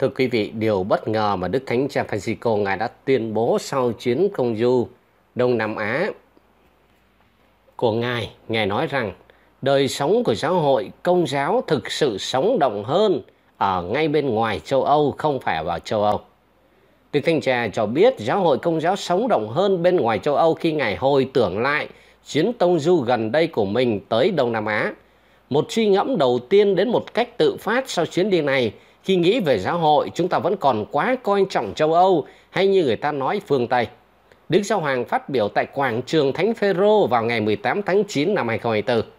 Thưa quý vị, điều bất ngờ mà Đức Thánh Cha Francisco ngài đã tuyên bố sau chuyến công du Đông Nam Á của ngài, ngài nói rằng đời sống của giáo hội công giáo thực sự sống động hơn ở ngay bên ngoài châu Âu không phải vào châu Âu. Đức Thánh Cha cho biết giáo hội công giáo sống động hơn bên ngoài châu Âu khi ngài hồi tưởng lại chuyến tông du gần đây của mình tới Đông Nam Á. Một suy ngẫm đầu tiên đến một cách tự phát sau chuyến đi này khi nghĩ về giáo hội chúng ta vẫn còn quá coi trọng châu Âu hay như người ta nói phương Tây. Đức Giáo Hoàng phát biểu tại quảng trường Thánh Phêrô vào ngày 18 tháng 9 năm 2024.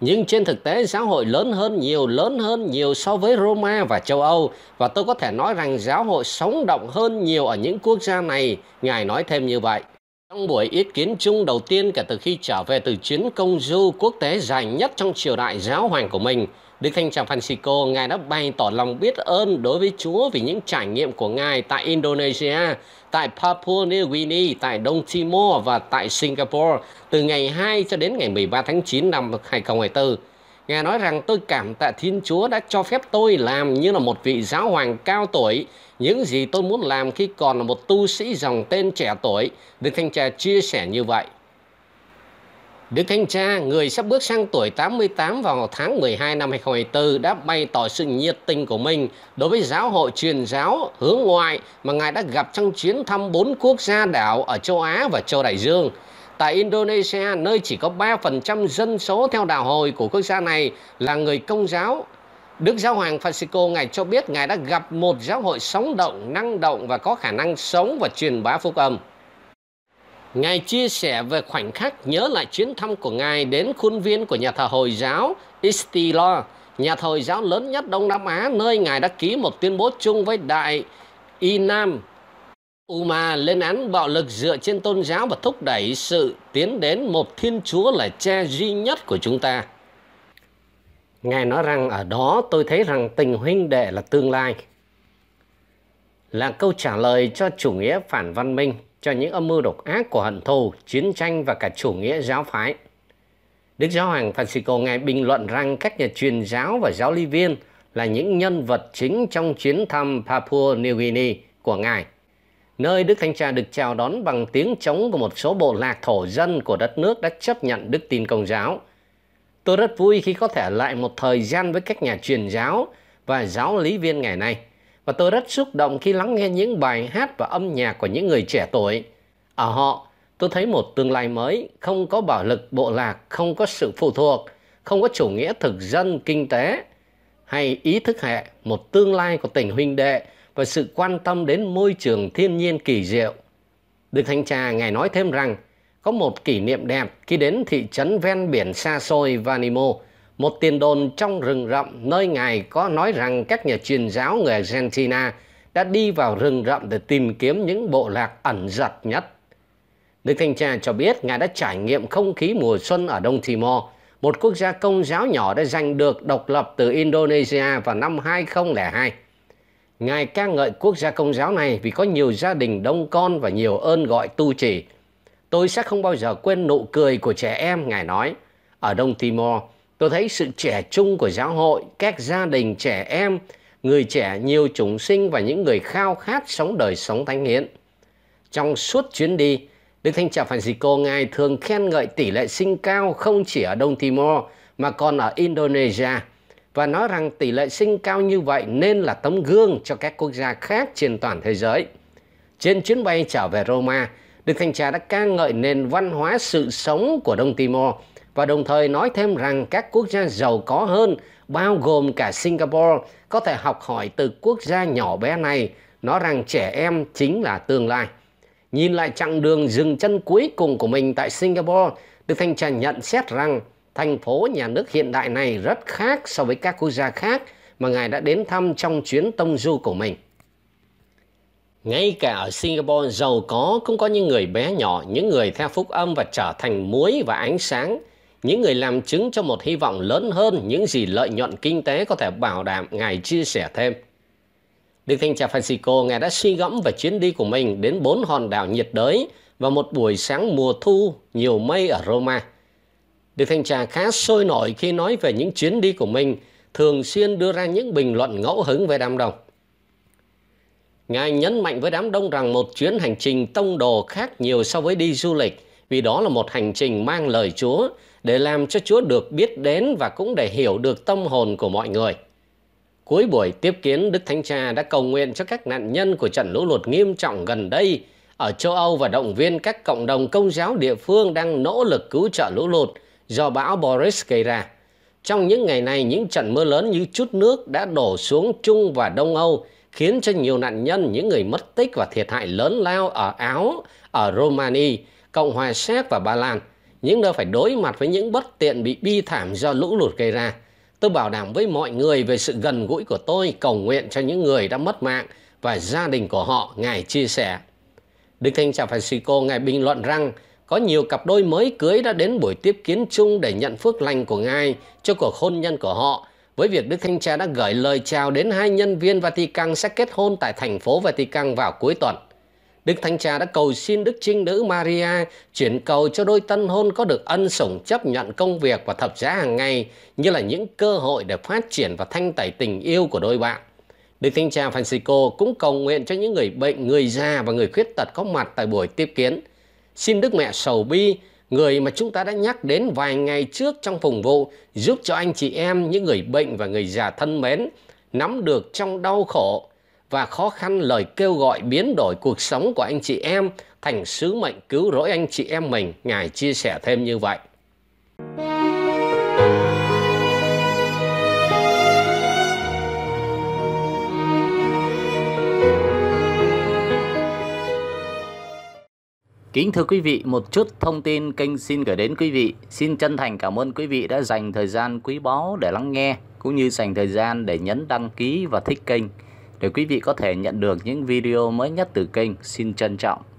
Nhưng trên thực tế giáo hội lớn hơn nhiều, lớn hơn nhiều so với Roma và châu Âu và tôi có thể nói rằng giáo hội sống động hơn nhiều ở những quốc gia này, Ngài nói thêm như vậy. Trong buổi ý kiến chung đầu tiên kể từ khi trở về từ chuyến công du quốc tế dài nhất trong triều đại giáo hoàng của mình, Đức Thánh Cha Francisco, Ngài đã bày tỏ lòng biết ơn đối với Chúa vì những trải nghiệm của Ngài tại Indonesia, tại Papua New Guinea, tại Đông Timor và tại Singapore từ ngày 2 cho đến ngày 13 tháng 9 năm 2024. Ngài nói rằng tôi cảm tạ Thiên Chúa đã cho phép tôi làm như là một vị giáo hoàng cao tuổi, những gì tôi muốn làm khi còn là một tu sĩ dòng tên trẻ tuổi, Đức Thánh Cha chia sẻ như vậy. Đức Thánh Cha, người sắp bước sang tuổi 88 vào tháng 12 năm 2024 đã bày tỏ sự nhiệt tình của mình đối với giáo hội truyền giáo hướng ngoại mà Ngài đã gặp trong chuyến thăm bốn quốc gia đảo ở châu Á và châu Đại Dương. Tại Indonesia, nơi chỉ có 3% dân số theo đạo hồi của quốc gia này là người công giáo, Đức Giáo Hoàng Francisco Ngài cho biết Ngài đã gặp một giáo hội sống động, năng động và có khả năng sống và truyền bá phúc âm. Ngài chia sẻ về khoảnh khắc nhớ lại chuyến thăm của Ngài đến khuôn viên của nhà thờ Hồi giáo Istila, nhà thờ Hồi giáo lớn nhất Đông Nam Á, nơi Ngài đã ký một tuyên bố chung với Đại Inam Uma lên án bạo lực dựa trên tôn giáo và thúc đẩy sự tiến đến một Thiên Chúa là cha duy nhất của chúng ta. Ngài nói rằng ở đó tôi thấy rằng tình huynh đệ là tương lai. Là câu trả lời cho chủ nghĩa phản văn minh cho những âm mưu độc ác của hận thù, chiến tranh và cả chủ nghĩa giáo phái. Đức Giáo hoàng Francisco ngài bình luận rằng các nhà truyền giáo và giáo lý viên là những nhân vật chính trong chuyến thăm Papua New Guinea của ngài, nơi Đức Thánh Cha được chào đón bằng tiếng trống của một số bộ lạc thổ dân của đất nước đã chấp nhận đức tin công giáo. Tôi rất vui khi có thể lại một thời gian với các nhà truyền giáo và giáo lý viên ngày nay và tôi rất xúc động khi lắng nghe những bài hát và âm nhạc của những người trẻ tuổi. Ở à, họ, tôi thấy một tương lai mới, không có bạo lực bộ lạc, không có sự phụ thuộc, không có chủ nghĩa thực dân kinh tế hay ý thức hệ, một tương lai của tình huynh đệ và sự quan tâm đến môi trường thiên nhiên kỳ diệu. Đức Thánh Cha Ngài nói thêm rằng, có một kỷ niệm đẹp khi đến thị trấn ven biển xa xôi Vanimo, một tiền đồn trong rừng rậm nơi ngài có nói rằng các nhà truyền giáo người Argentina đã đi vào rừng rậm để tìm kiếm những bộ lạc ẩn giật nhất. Đức Thanh Cha cho biết ngài đã trải nghiệm không khí mùa xuân ở Đông Timor, một quốc gia công giáo nhỏ đã giành được độc lập từ Indonesia vào năm 2002. Ngài ca ngợi quốc gia công giáo này vì có nhiều gia đình đông con và nhiều ơn gọi tu trì. Tôi sẽ không bao giờ quên nụ cười của trẻ em, Ngài nói. Ở Đông Timor, tôi thấy sự trẻ trung của giáo hội các gia đình trẻ em người trẻ nhiều chúng sinh và những người khao khát sống đời sống thánh hiến trong suốt chuyến đi đức thánh cha francisco ngài thường khen ngợi tỷ lệ sinh cao không chỉ ở đông timor mà còn ở indonesia và nói rằng tỷ lệ sinh cao như vậy nên là tấm gương cho các quốc gia khác trên toàn thế giới trên chuyến bay trở về roma đức thánh cha đã ca ngợi nền văn hóa sự sống của đông timor và đồng thời nói thêm rằng các quốc gia giàu có hơn bao gồm cả Singapore có thể học hỏi từ quốc gia nhỏ bé này, nói rằng trẻ em chính là tương lai. Nhìn lại chặng đường dừng chân cuối cùng của mình tại Singapore, Đức Thanh Trần nhận xét rằng thành phố nhà nước hiện đại này rất khác so với các quốc gia khác mà Ngài đã đến thăm trong chuyến tông du của mình. Ngay cả ở Singapore giàu có cũng có những người bé nhỏ, những người theo phúc âm và trở thành muối và ánh sáng – những người làm chứng cho một hy vọng lớn hơn những gì lợi nhuận kinh tế có thể bảo đảm, Ngài chia sẻ thêm. Đức Thánh Cha Francisco, Ngài đã suy gẫm về chuyến đi của mình đến bốn hòn đảo nhiệt đới và một buổi sáng mùa thu nhiều mây ở Roma. Đức Thánh Cha khá sôi nổi khi nói về những chuyến đi của mình, thường xuyên đưa ra những bình luận ngẫu hứng về đám đông. Ngài nhấn mạnh với đám đông rằng một chuyến hành trình tông đồ khác nhiều so với đi du lịch – vì đó là một hành trình mang lời Chúa để làm cho Chúa được biết đến và cũng để hiểu được tâm hồn của mọi người. Cuối buổi tiếp kiến, Đức Thánh Cha đã cầu nguyện cho các nạn nhân của trận lũ lụt nghiêm trọng gần đây ở châu Âu và động viên các cộng đồng công giáo địa phương đang nỗ lực cứu trợ lũ lụt do bão Boris gây ra. Trong những ngày này, những trận mưa lớn như chút nước đã đổ xuống Trung và Đông Âu, khiến cho nhiều nạn nhân, những người mất tích và thiệt hại lớn lao ở Áo, ở Romania, Cộng hòa Séc và Ba Lan, những nơi phải đối mặt với những bất tiện bị bi thảm do lũ lụt gây ra. Tôi bảo đảm với mọi người về sự gần gũi của tôi cầu nguyện cho những người đã mất mạng và gia đình của họ, Ngài chia sẻ. Đức Thánh Cha Francisco Ngài bình luận rằng có nhiều cặp đôi mới cưới đã đến buổi tiếp kiến chung để nhận phước lành của Ngài cho cuộc hôn nhân của họ với việc Đức Thánh Cha đã gửi lời chào đến hai nhân viên Vatican sẽ kết hôn tại thành phố Vatican vào cuối tuần. Đức Thánh Cha đã cầu xin Đức Trinh Nữ Maria chuyển cầu cho đôi tân hôn có được ân sủng chấp nhận công việc và thập giá hàng ngày như là những cơ hội để phát triển và thanh tẩy tình yêu của đôi bạn. Đức Thánh Cha Francisco cũng cầu nguyện cho những người bệnh, người già và người khuyết tật có mặt tại buổi tiếp kiến. Xin Đức Mẹ sầu bi, người mà chúng ta đã nhắc đến vài ngày trước trong phùng vụ, giúp cho anh chị em, những người bệnh và người già thân mến, nắm được trong đau khổ và khó khăn lời kêu gọi biến đổi cuộc sống của anh chị em thành sứ mệnh cứu rỗi anh chị em mình. Ngài chia sẻ thêm như vậy. Kính thưa quý vị, một chút thông tin kênh xin gửi đến quý vị. Xin chân thành cảm ơn quý vị đã dành thời gian quý báu để lắng nghe, cũng như dành thời gian để nhấn đăng ký và thích kênh để quý vị có thể nhận được những video mới nhất từ kênh. Xin trân trọng.